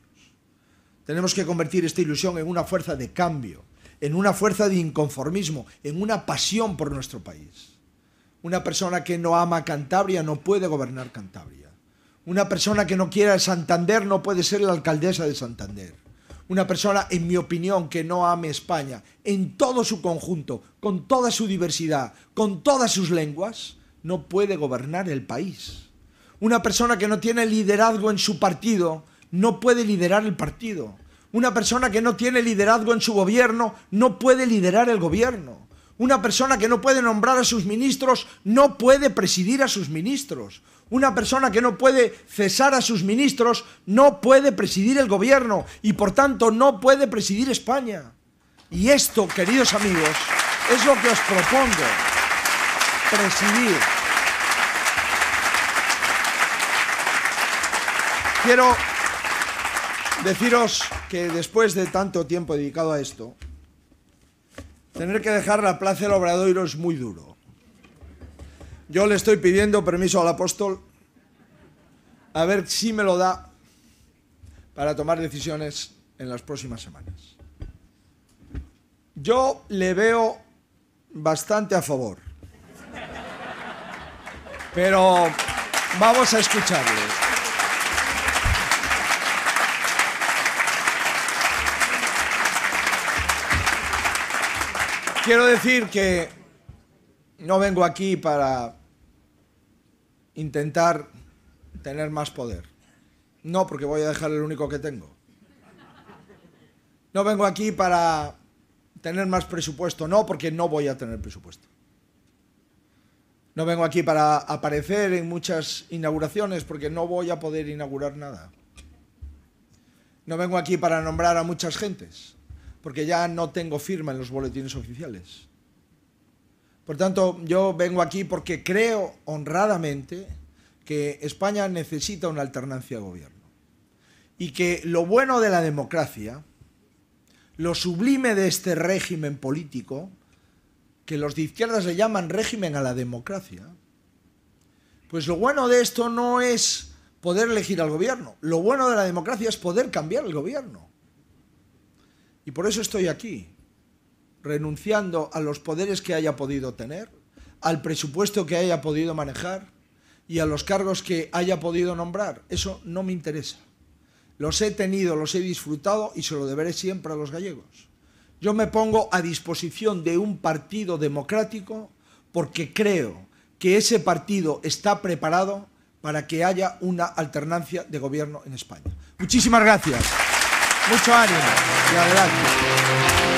Tenemos que convertir esta ilusión en una fuerza de cambio, en una fuerza de inconformismo, en una pasión por nuestro país. Una persona que no ama Cantabria no puede gobernar Cantabria. Una persona que no quiera Santander no puede ser la alcaldesa de Santander una persona, en mi opinión, que no ame España en todo su conjunto, con toda su diversidad, con todas sus lenguas, no puede gobernar el país. Una persona que no tiene liderazgo en su partido, no puede liderar el partido. Una persona que no tiene liderazgo en su gobierno, no puede liderar el gobierno. Una persona que no puede nombrar a sus ministros no puede presidir a sus ministros. Una persona que no puede cesar a sus ministros no puede presidir el gobierno y por tanto no puede presidir España. Y esto, queridos amigos, es lo que os propongo. Presidir. Quiero deciros que después de tanto tiempo dedicado a esto, Tener que dejar la plaza del Obradoiro es muy duro. Yo le estoy pidiendo permiso al apóstol a ver si me lo da para tomar decisiones en las próximas semanas. Yo le veo bastante a favor, pero vamos a escucharle. Quiero decir que no vengo aquí para intentar tener más poder. No, porque voy a dejar el único que tengo. No vengo aquí para tener más presupuesto. No, porque no voy a tener presupuesto. No vengo aquí para aparecer en muchas inauguraciones, porque no voy a poder inaugurar nada. No vengo aquí para nombrar a muchas gentes, porque ya no tengo firma en los boletines oficiales. Por tanto, yo vengo aquí porque creo honradamente que España necesita una alternancia de gobierno. Y que lo bueno de la democracia, lo sublime de este régimen político, que los de izquierdas le llaman régimen a la democracia, pues lo bueno de esto no es poder elegir al gobierno, lo bueno de la democracia es poder cambiar el gobierno. Y por eso estoy aquí, renunciando a los poderes que haya podido tener, al presupuesto que haya podido manejar y a los cargos que haya podido nombrar. Eso no me interesa. Los he tenido, los he disfrutado y se lo deberé siempre a los gallegos. Yo me pongo a disposición de un partido democrático porque creo que ese partido está preparado para que haya una alternancia de gobierno en España. Muchísimas gracias. Mucho ánimo y adelante.